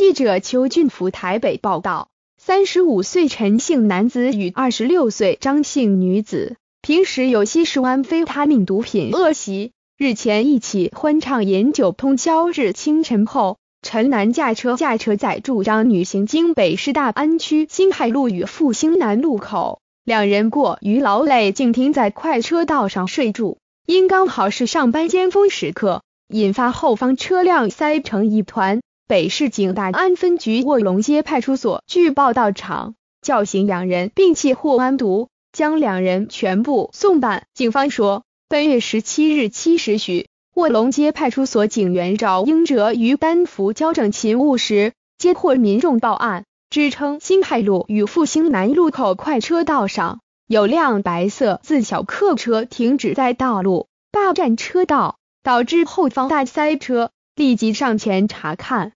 记者邱俊福台北报道，三十五岁陈姓男子与二十六岁张姓女子平时有吸食安非他命毒品恶习，日前一起欢唱饮酒通宵，至清晨后，陈男驾车驾车载住张女行经北市大安区新海路与复兴南路口，两人过于劳累，竟停在快车道上睡住，因刚好是上班尖峰时刻，引发后方车辆塞成一团。北市景大安分局卧龙街派出所据报到场，叫醒两人，并窃获安毒，将两人全部送办。警方说，本月十七日七时许，卧龙街派出所警员赵英哲于丹福交整勤务时，接获民众报案，支称新泰路与复兴南路口快车道上有辆白色自小客车停止在道路霸占车道，导致后方大塞车，立即上前查看。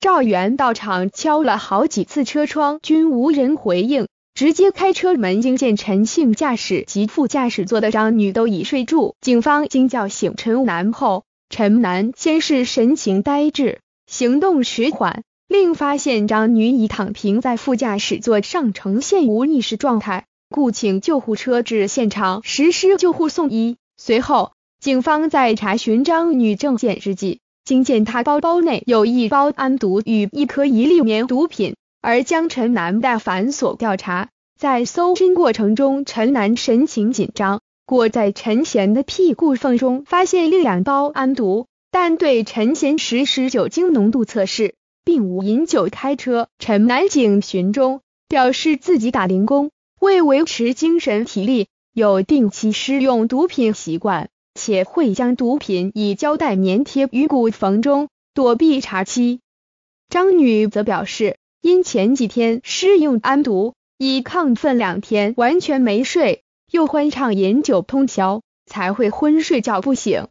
赵元到场敲了好几次车窗，均无人回应，直接开车门。惊见陈姓驾驶及副驾驶座的张女都已睡住。警方惊叫醒陈男后，陈男先是神情呆滞，行动迟缓，另发现张女已躺平在副驾驶座上，呈现无意识状态，故请救护车至现场实施救护送医。随后，警方在查询张女证件之际。经见他包包内有一包安毒与一颗一粒棉毒品，而将陈楠带反锁调查，在搜身过程中，陈楠神情紧张，过在陈贤的屁股缝中发现另两包安毒，但对陈贤实施酒精浓度测试，并无饮酒开车。陈楠警巡中表示自己打零工，为维持精神体力，有定期食用毒品习惯。且会将毒品以胶带粘贴于骨缝中，躲避查缉。张女则表示，因前几天试用安毒已亢奋，两天完全没睡，又欢畅饮酒通宵，才会昏睡觉不醒。